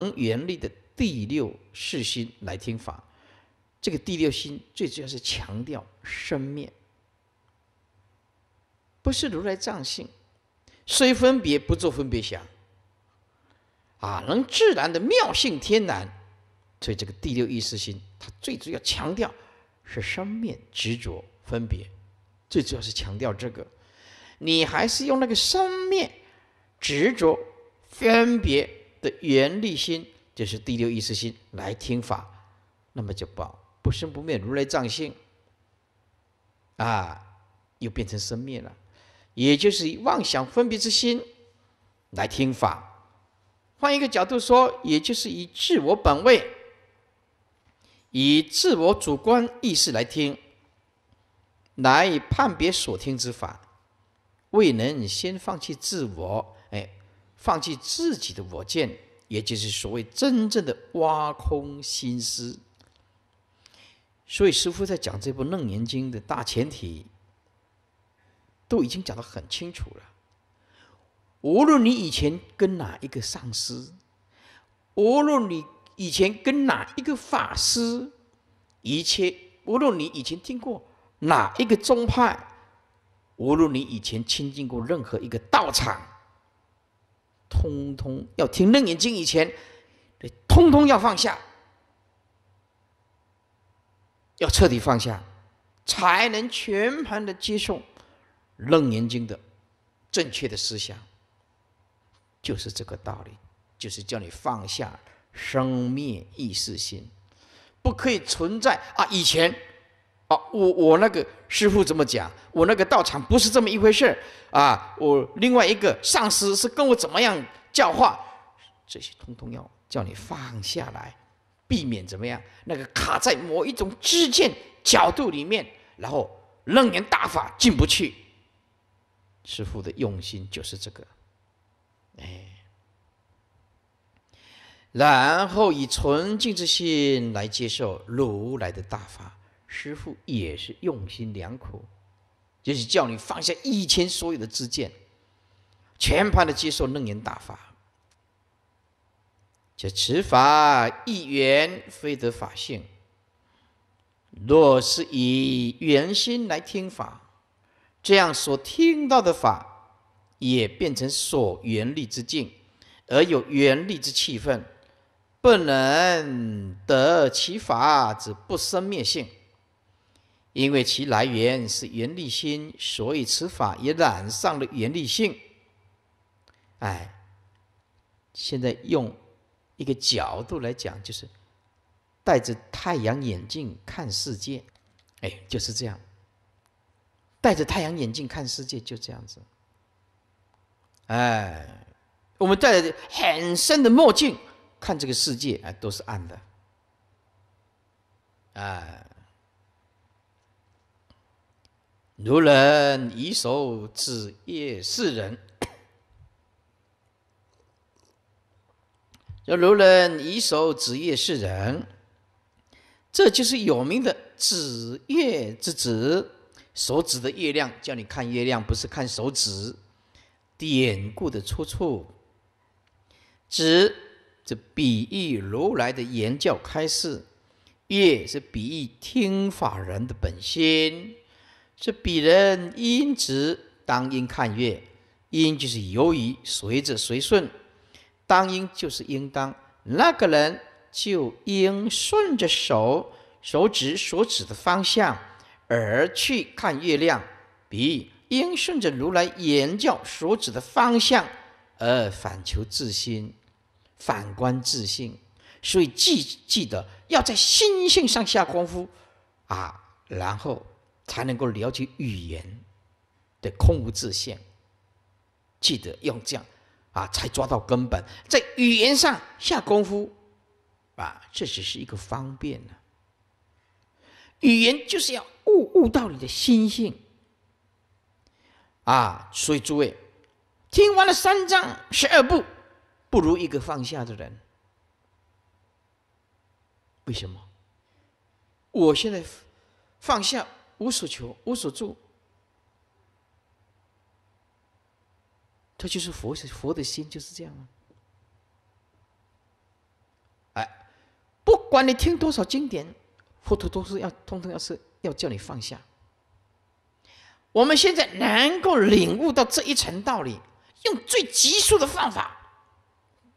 从圆力的第六世心来听法，这个第六心最主要是强调生灭，不是如来藏性，虽分别不做分别想，啊，能自然的妙性天然。所以这个第六意识心，它最主要强调是生灭执着分别，最主要是强调这个，你还是用那个生灭执着分别。的原力心就是第六意识心来听法，那么就报不生不灭如来藏性，啊，又变成生灭了，也就是妄想分别之心来听法。换一个角度说，也就是以自我本位、以自我主观意识来听，来判别所听之法，未能先放弃自我，哎。放弃自己的我见，也就是所谓真正的挖空心思。所以，师父在讲这部《楞严经》的大前提，都已经讲得很清楚了。无论你以前跟哪一个上师，无论你以前跟哪一个法师，一切无论你以前听过哪一个宗派，无论你以前亲近过任何一个道场。通通要听《楞严经》以前，通通要放下，要彻底放下，才能全盘的接受《楞严经》的正确的思想。就是这个道理，就是叫你放下生灭意识心，不可以存在啊！以前。好，我我那个师傅怎么讲？我那个道场不是这么一回事啊！我另外一个上司是跟我怎么样教化？这些通通要叫你放下来，避免怎么样？那个卡在某一种支见角度里面，然后楞严大法进不去。师傅的用心就是这个，哎，然后以纯净之心来接受如来的大法。师父也是用心良苦，就是叫你放下以前所有的自见，全盘的接受楞严大法。这持法一缘非得法性，若是以圆心来听法，这样所听到的法也变成所缘力之境，而有缘力之气氛，不能得其法之不生灭性。因为其来源是圆力心，所以此法也染上了圆力性。哎，现在用一个角度来讲，就是戴着太阳眼镜看世界，哎，就是这样。戴着太阳眼镜看世界就这样子。哎，我们戴着很深的墨镜看这个世界，哎，都是暗的。哎。如人以手指夜示人，叫如人以手指夜示人，这就是有名的“指月之指”，手指的月亮叫你看月亮，不是看手指。典故的出处，指这比喻如来的言教开示，月是比喻听法人的本心。这鄙人因此当应看月，因就是由于随着随顺，当应就是应当，那个人就应顺着手手指所指的方向而去看月亮，比应顺着如来言教所指的方向而反求自心，反观自性，所以记记得要在心性上下功夫啊，然后。才能够了解语言的空无自性。记得用这样啊，才抓到根本，在语言上下功夫啊，这只是一个方便呢。语言就是要悟悟到你的心性啊。所以诸位听完了三章十二步，不如一个放下的人。为什么？我现在放下。无所求，无所住，这就是佛佛的心就是这样啊！哎，不管你听多少经典，佛陀都是要通通要是要叫你放下。我们现在能够领悟到这一层道理，用最极速的方法，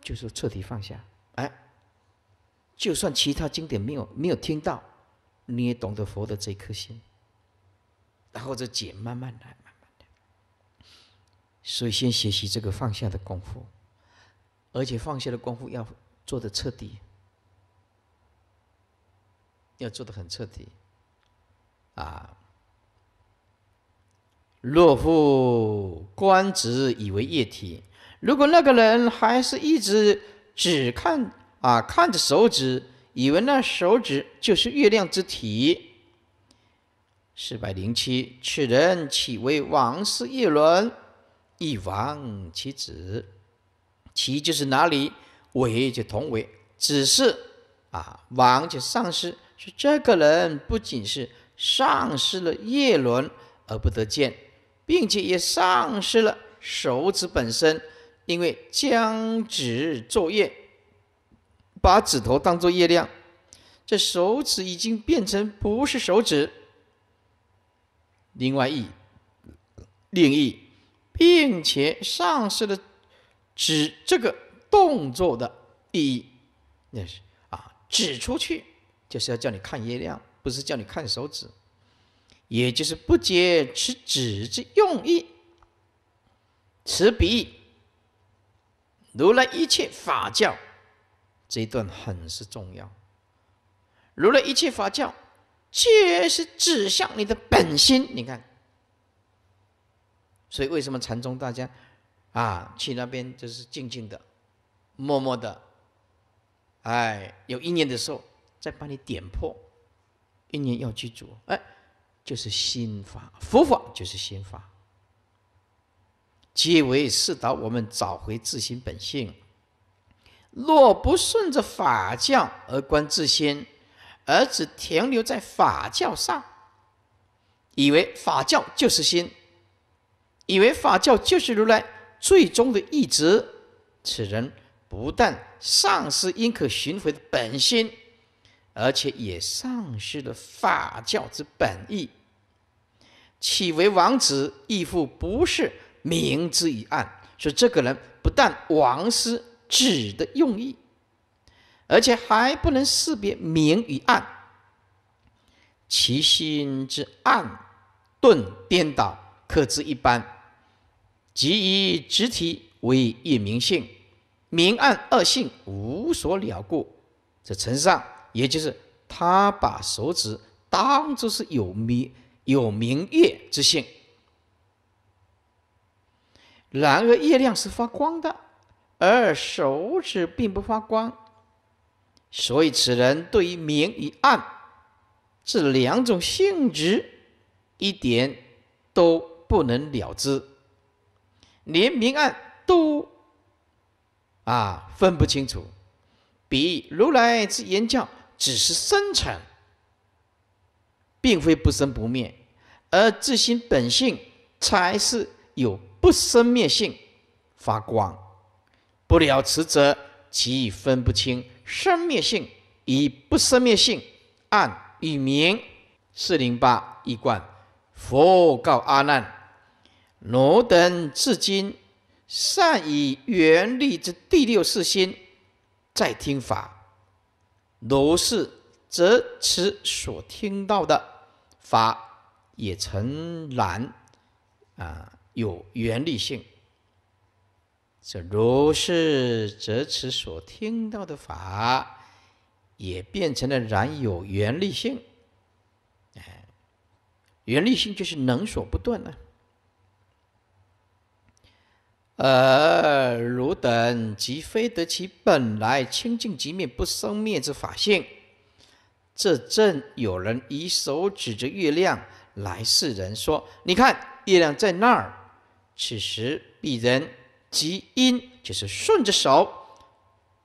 就是彻底放下。哎，就算其他经典没有没有听到，你也懂得佛的这一颗心。然后这解慢慢来，慢慢的。所以先学习这个放下的功夫，而且放下的功夫要做的彻底，要做的很彻底。啊，若复官职以为液体，如果那个人还是一直只看啊看着手指，以为那手指就是月亮之体。四百零七，此人岂为王氏一轮？亦王其子，其就是哪里？为就同为，只是啊，王就丧失。说这个人不仅是丧失了叶轮而不得见，并且也丧失了手指本身，因为将指作业，把指头当作月亮，这手指已经变成不是手指。另外一另一，并且上失的指这个动作的意义，那是啊，指出去就是要叫你看月亮，不是叫你看手指，也就是不解此指之用意。此比喻，如来一切法教这一段很是重要，如来一切法教。皆是指向你的本心，你看。所以为什么禅宗大家，啊，去那边就是静静的、默默的，哎，有意念的时候再把你点破，意念要记住，哎，就是心法，佛法就是心法，皆为是导我们找回自心本性。若不顺着法教而观自心。而只停留在法教上，以为法教就是心，以为法教就是如来最终的意志。此人不但丧失应可寻回的本心，而且也丧失了法教之本意。岂为王子亦复不是明之以暗？说这个人不但王师指的用意。而且还不能识别明与暗，其心之暗顿颠倒，可知一般。即以直体为一明性，明暗二性无所了故。这陈上，也就是他把手指当做是有明有明月之性。然而月亮是发光的，而手指并不发光。所以，此人对于明与暗这两种性质，一点都不能了知，连明暗都啊分不清楚。比如来之言教，只是生成，并非不生不灭；而自心本性才是有不生灭性，发光。不了此者。其已分不清生灭性与不生灭性，暗与明四零八一贯，佛告阿难：汝等至今善以原力之第六世心在听法，如是则此所听到的法也诚然啊有原力性。这如是，则此所听到的法，也变成了然有原力性。哎，原力性就是能所不断呢。而汝等即非得其本来清净即灭不生灭之法性。这正有人以手指着月亮来示人说：“你看，月亮在那儿。”此时必人。即因就是顺着手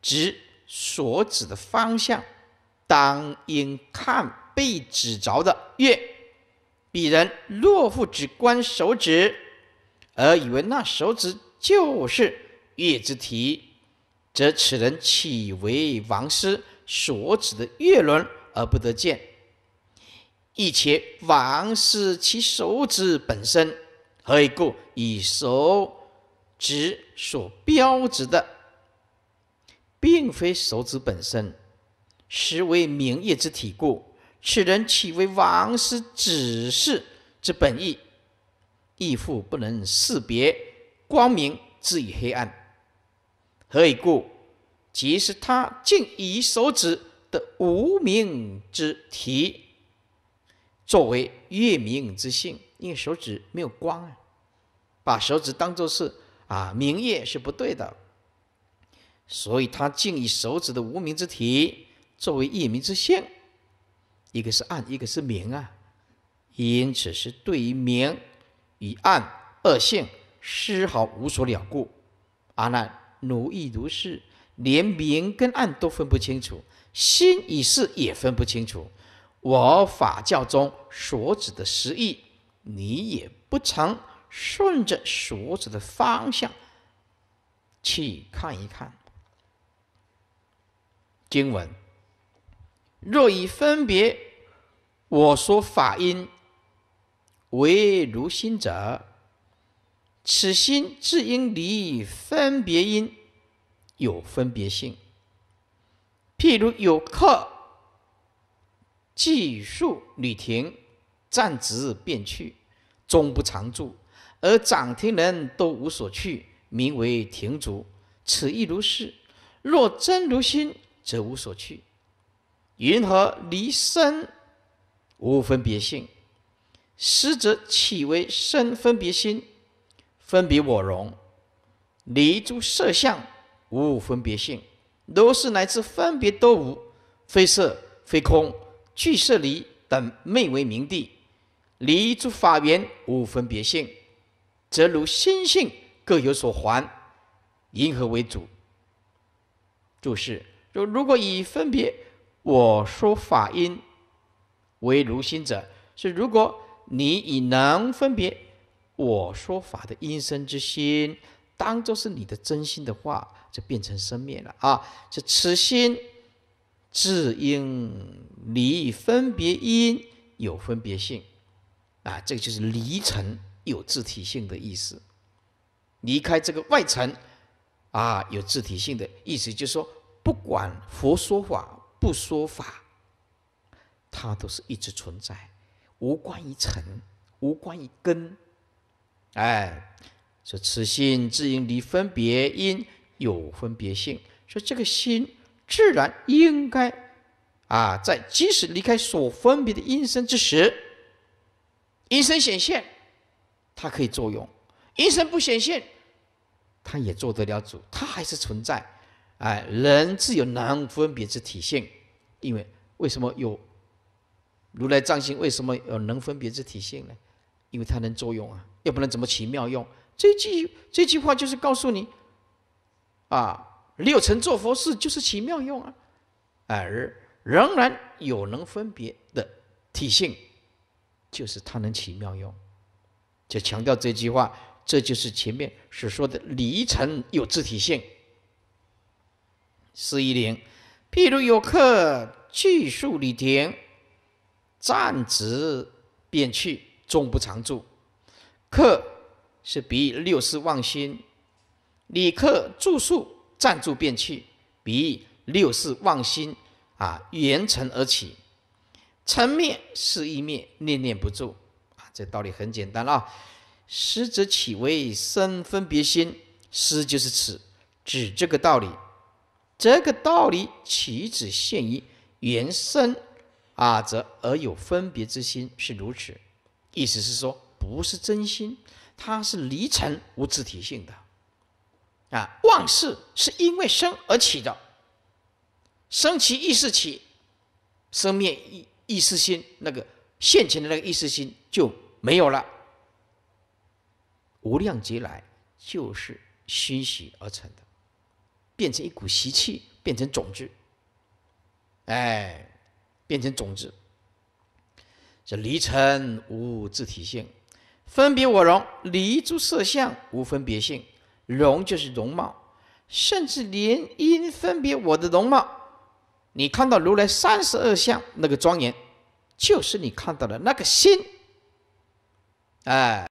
指所指的方向，当应看被指着的月。鄙人若复只观手指，而以为那手指就是月之体，则此人岂为王师所指的月轮而不得见？亦且王师其手指本身何以故？以手。指所标志的，并非手指本身，实为明夜之体故。此人岂为王师指示之本意？亦复不能视别光明之与黑暗，何以故？即是他竟以手指的无名之体，作为月明之性，因为手指没有光，啊，把手指当作是。啊，明夜是不对的，所以他竟以手指的无名之体作为夜明之性，一个是暗，一个是明啊。因此是对于明与暗二性丝毫无所了故，阿难奴役如是，连明跟暗都分不清楚，心与事也分不清楚。我法教中所指的实意，你也不曾。顺着所指的方向去看一看经文。若以分别我说法音为如心者，此心自因离分别因有分别性。譬如有客寄宿旅亭，暂止便去，终不常住。而掌停人都无所去，名为停足。此亦如是。若真如心，则无所去。云何离身无分别性？实则岂为身分别心？分别我荣，离诸色相无分别性。如是乃至分别都无，非色非空，具色离等，昧为名地。离诸法缘无分别性。则如心性各有所还，因何为主？注释说：如果以分别我说法因为如心者，是如果你以能分别我说法的因生之心，当做是你的真心的话，就变成生灭了啊！是此心自因离分别因有分别性啊，这就是离尘。有自体性的意思，离开这个外层，啊，有自体性的意思，就是说，不管佛说法不说法，它都是一直存在，无关于尘，无关于根。哎，说此心自应离分别因，有分别性。说这个心自然应该啊，在即使离开所分别的因身之时，因身显现。它可以作用，因神不显现，它也做得了主，它还是存在。哎，人自有能分别之体性，因为为什么有如来藏心？为什么有能分别之体性呢？因为它能作用啊，要不然怎么起妙用？这句这句话就是告诉你，啊，六尘做佛事就是起妙用啊，而仍然有能分别的体性，就是它能起妙用。就强调这句话，这就是前面所说的离尘有自体性。四一零，譬如有客去宿里亭，暂直便去，终不常住。客是比六世忘心，旅客住宿暂住便去，比六世忘心啊，缘尘而起，尘灭是一灭，念念不住。这道理很简单啊，师者起为生分别心，师就是此指这个道理。这个道理岂止限于原生啊，则而有分别之心是如此。意思是说，不是真心，它是离尘无自体性的啊。妄事是因为生而起的，生其意识起，生灭意意识心那个。现前的那个意识心就没有了。无量劫来就是熏习而成的，变成一股习气，变成种子。哎，变成种子。这离尘无自体性，分别我容离诸色相无分别性，容就是容貌，甚至连因分别我的容貌，你看到如来三十二相那个庄严。就是你看到的那个心，哎。